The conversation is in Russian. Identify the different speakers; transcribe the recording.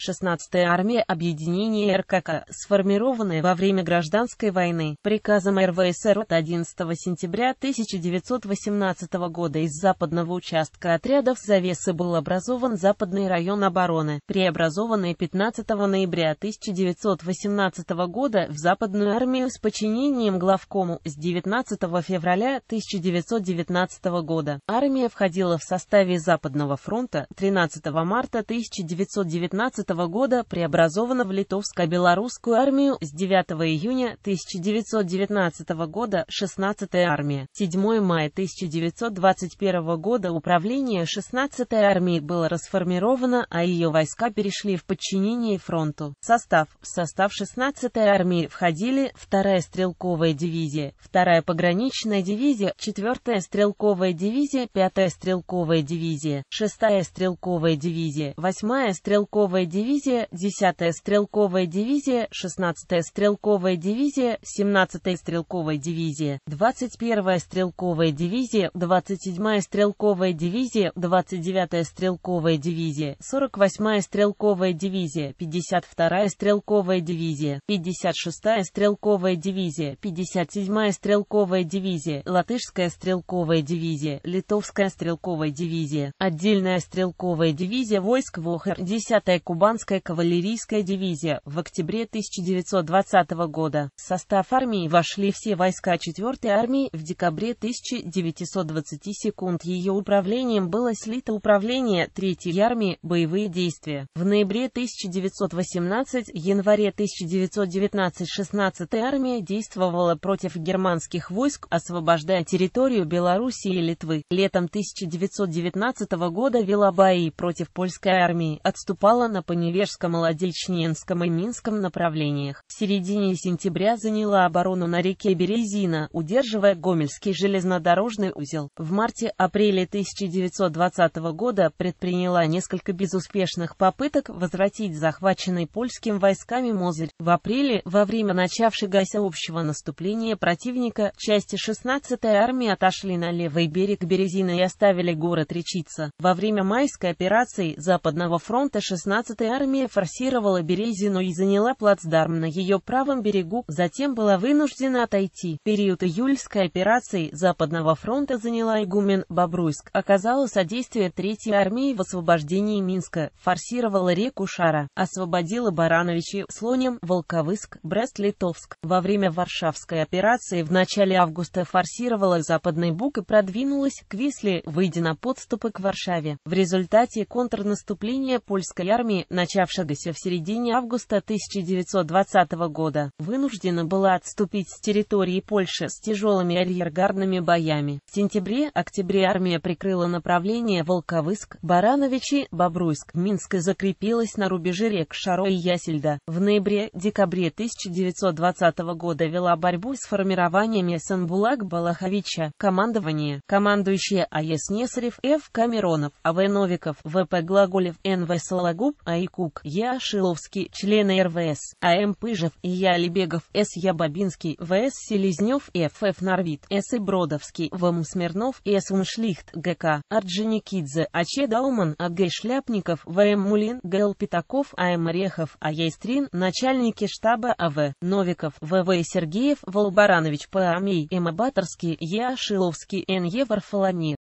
Speaker 1: 16-я армия объединения РКК, сформированная во время гражданской войны, приказом РВСР от 11 сентября 1918 года из западного участка отрядов завесы был образован Западный район обороны, преобразованный 15 ноября 1918 года в Западную армию с подчинением главкому с 19 февраля 1919 года. Армия входила в составе Западного фронта 13 марта 1919 1945 года преобразована в Литовско-Белорусскую армию с 9 июня 1919 года 16-я армия. 7 мая 1921 года управление 16-й армии было расформировано, а ее войска перешли в подчинение фронту. Состав. В состав 16-й армии входили 2-я стрелковая дивизия, 2-я пограничная дивизия, 4-я стрелковая дивизия, 5-я стрелковая дивизия, 6-я стрелковая дивизия, 8-я стрелковая дивизия, дивизия, 10-я стрелковая дивизия, 16-я стрелковая дивизия, 17-я стрелковая дивизия, 21-я стрелковая дивизия, 27-я стрелковая дивизия, 29-я стрелковая дивизия, 48-я стрелковая дивизия, 52-я стрелковая дивизия, 56-я стрелковая дивизия, 57-я стрелковая дивизия, Латышская стрелковая дивизия, Литовская стрелковая дивизия, отдельная стрелковая дивизия войск ВОХР, 10-я Куба Кубанская кавалерийская дивизия в октябре 1920 года. В состав армии вошли все войска 4-й армии в декабре 1920 секунд. Ее управлением было слито управление 3-й армии боевые действия. В ноябре 1918, январе 1919 16-я армия действовала против германских войск, освобождая территорию Белоруссии и Литвы. Летом 1919 года вела бои против польской армии, отступала на понижение Невежском, Ладельчненском и Минском направлениях. В середине сентября заняла оборону на реке Березина, удерживая Гомельский железнодорожный узел. В марте-апреле 1920 года предприняла несколько безуспешных попыток возвратить захваченный польским войсками Мозырь. В апреле, во время начавшегося общего наступления противника, части 16-й армии отошли на левый берег Березина и оставили город Речица. Во время майской операции Западного фронта 16-я армия форсировала Березину и заняла плацдарм на ее правом берегу, затем была вынуждена отойти. Период июльской операции Западного фронта заняла Игумен, Бобруйск, оказала содействие Третьей армии в освобождении Минска, форсировала реку Шара, освободила Барановичи, Слоним, Волковыск, Брест-Литовск. Во время Варшавской операции в начале августа форсировала Западный Буг и продвинулась к Висле, выйдя на подступы к Варшаве. В результате контрнаступления польской армии на начавшегося в середине августа 1920 года, вынуждена была отступить с территории Польши с тяжелыми альергардными боями. В сентябре-октябре армия прикрыла направление Волковыск, Барановичи, Бобруйск, Минск и закрепилась на рубеже рек Шаро и Ясельда. В ноябре-декабре 1920 года вела борьбу с формированиями Санбулак Балаховича, командование, командующие А.С. Несарев, Ф. Камеронов, А.В. Новиков, В.П. Глаголев, Н.В. Сологуб, А.И. Кук, Я. Шиловский, члены РВС, А.М. Пыжев, Я. Лебегов, С. Я. Бабинский, В.С. Селезнев, Ф.Ф. Нарвит, С. Бродовский, В.М. Смирнов, С. Уншлихт, Г.К. Орджоникидзе, А.Ч. Дауман, А.Г. Шляпников, В.М. Мулин, Г.Л. Пятаков, А.М. Орехов, А.Я. Истрин, начальники штаба А.В. Новиков, В.В. Сергеев, Волбаранович, П.А. Мей, М. А Баторский, Я. Шиловский, Н.Е. Варфоломеев.